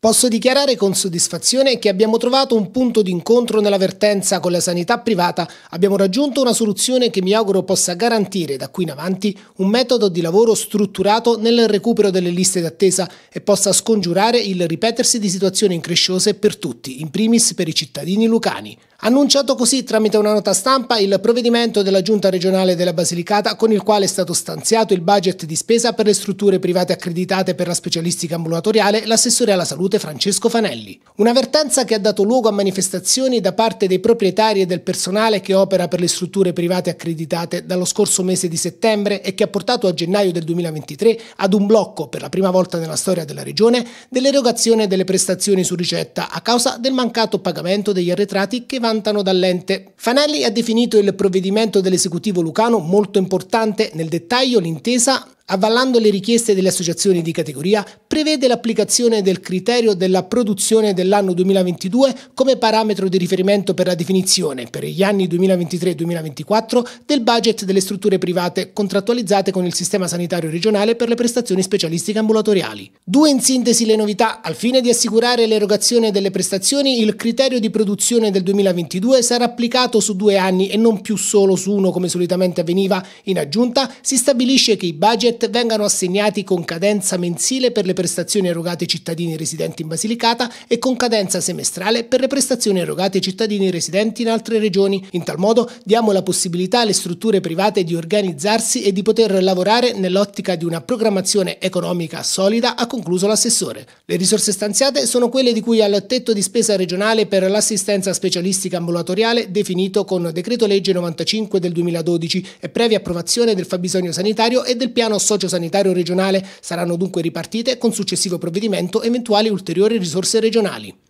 Posso dichiarare con soddisfazione che abbiamo trovato un punto d'incontro nella vertenza con la sanità privata, abbiamo raggiunto una soluzione che mi auguro possa garantire da qui in avanti un metodo di lavoro strutturato nel recupero delle liste d'attesa e possa scongiurare il ripetersi di situazioni incresciose per tutti, in primis per i cittadini lucani. Annunciato così tramite una nota stampa il provvedimento della Giunta regionale della Basilicata con il quale è stato stanziato il budget di spesa per le strutture private accreditate per la specialistica ambulatoriale, l'assessore alla salute Salute Francesco Fanelli. Un'avvertenza che ha dato luogo a manifestazioni da parte dei proprietari e del personale che opera per le strutture private accreditate dallo scorso mese di settembre e che ha portato a gennaio del 2023 ad un blocco, per la prima volta nella storia della regione, dell'erogazione delle prestazioni su ricetta a causa del mancato pagamento degli arretrati che vantano dall'ente. Fanelli ha definito il provvedimento dell'esecutivo lucano molto importante, nel dettaglio l'intesa avvallando le richieste delle associazioni di categoria, prevede l'applicazione del criterio della produzione dell'anno 2022 come parametro di riferimento per la definizione, per gli anni 2023-2024, del budget delle strutture private contrattualizzate con il Sistema Sanitario Regionale per le prestazioni specialistiche ambulatoriali. Due in sintesi le novità. Al fine di assicurare l'erogazione delle prestazioni, il criterio di produzione del 2022 sarà applicato su due anni e non più solo su uno come solitamente avveniva. In aggiunta, si stabilisce che i budget budget vengano assegnati con cadenza mensile per le prestazioni erogate ai cittadini residenti in Basilicata e con cadenza semestrale per le prestazioni erogate ai cittadini residenti in altre regioni. In tal modo diamo la possibilità alle strutture private di organizzarsi e di poter lavorare nell'ottica di una programmazione economica solida, ha concluso l'assessore. Le risorse stanziate sono quelle di cui al tetto di spesa regionale per l'assistenza specialistica ambulatoriale definito con decreto legge 95 del 2012 e previa approvazione del fabbisogno sanitario e del piano sociosanitario regionale saranno dunque ripartite con successivo provvedimento eventuali ulteriori risorse regionali.